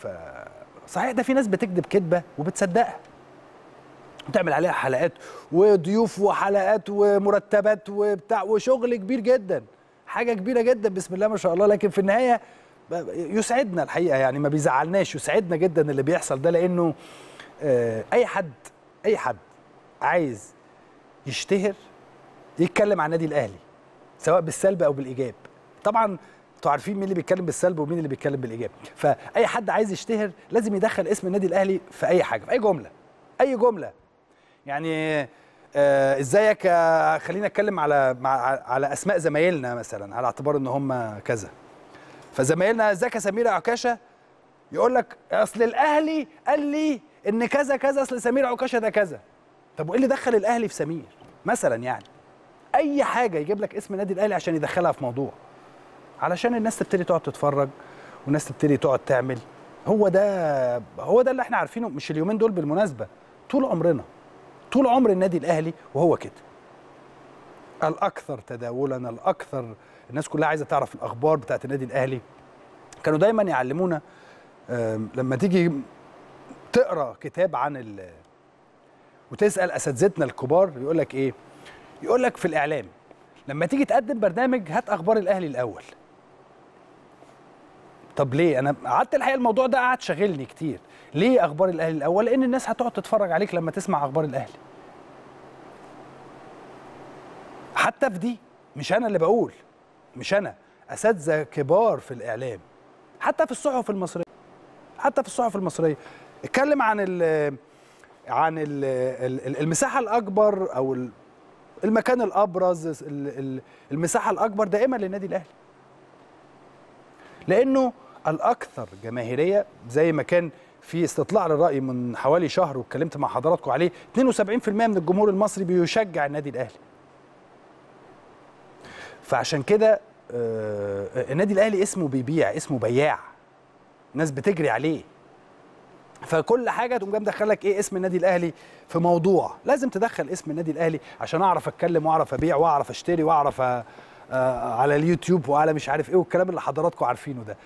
ف صحيح ده في ناس بتكذب كذبه وبتصدقها وتعمل عليها حلقات وضيوف وحلقات ومرتبات وبتاع وشغل كبير جدا حاجه كبيره جدا بسم الله ما شاء الله لكن في النهايه يسعدنا الحقيقه يعني ما بيزعلناش يسعدنا جدا اللي بيحصل ده لانه آه، اي حد اي حد عايز يشتهر يتكلم عن النادي الاهلي سواء بالسلب او بالايجاب طبعا انتوا عارفين مين اللي بيتكلم بالسلب ومين اللي بيتكلم بالايجاب فاي حد عايز يشتهر لازم يدخل اسم النادي الاهلي في اي حاجه في اي جمله اي جمله يعني آه ازيك آه خلينا اتكلم على مع على اسماء زمايلنا مثلا على اعتبار ان هم كذا فزمايلنا ازيك يا سمير عكاشه يقول لك اصل الاهلي قال لي ان كذا كذا اصل سمير عكاشه ده كذا طب وايه اللي دخل الاهلي في سمير مثلا يعني اي حاجه يجيب لك اسم النادي الاهلي عشان يدخلها في موضوع علشان الناس تبتدي تقعد تتفرج والناس تبتدي تقعد تعمل هو ده هو ده اللي احنا عارفينه مش اليومين دول بالمناسبه طول عمرنا طول عمر النادي الاهلي وهو كده الاكثر تداولا الاكثر الناس كلها عايزه تعرف الاخبار بتاعه النادي الاهلي كانوا دايما يعلمونا لما تيجي تقرا كتاب عن ال وتسال اساتذتنا الكبار يقول لك ايه يقول لك في الاعلام لما تيجي تقدم برنامج هات اخبار الاهلي الاول طب ليه انا قعدت الحقيقه الموضوع ده قعد شاغلني كتير ليه اخبار الاهلي الاول لان الناس هتقعد تتفرج عليك لما تسمع اخبار الاهلي حتى في دي مش انا اللي بقول مش انا اساتذه كبار في الاعلام حتى في الصحف المصريه حتى في الصحف المصريه اتكلم عن الـ عن الـ المساحه الاكبر او المكان الابرز المساحه الاكبر دائما للنادي الاهلي لانه الاكثر جماهيريه زي ما كان في استطلاع للراي من حوالي شهر واتكلمت مع حضراتكم عليه 72% من الجمهور المصري بيشجع النادي الاهلي فعشان كده آه، النادي الاهلي اسمه بيبيع اسمه بياع ناس بتجري عليه فكل حاجه تقوم جاي مدخلك ايه اسم النادي الاهلي في موضوع لازم تدخل اسم النادي الاهلي عشان اعرف اتكلم واعرف ابيع واعرف اشتري واعرف آه، آه، على اليوتيوب وعلى مش عارف ايه والكلام اللي حضراتكم عارفينه ده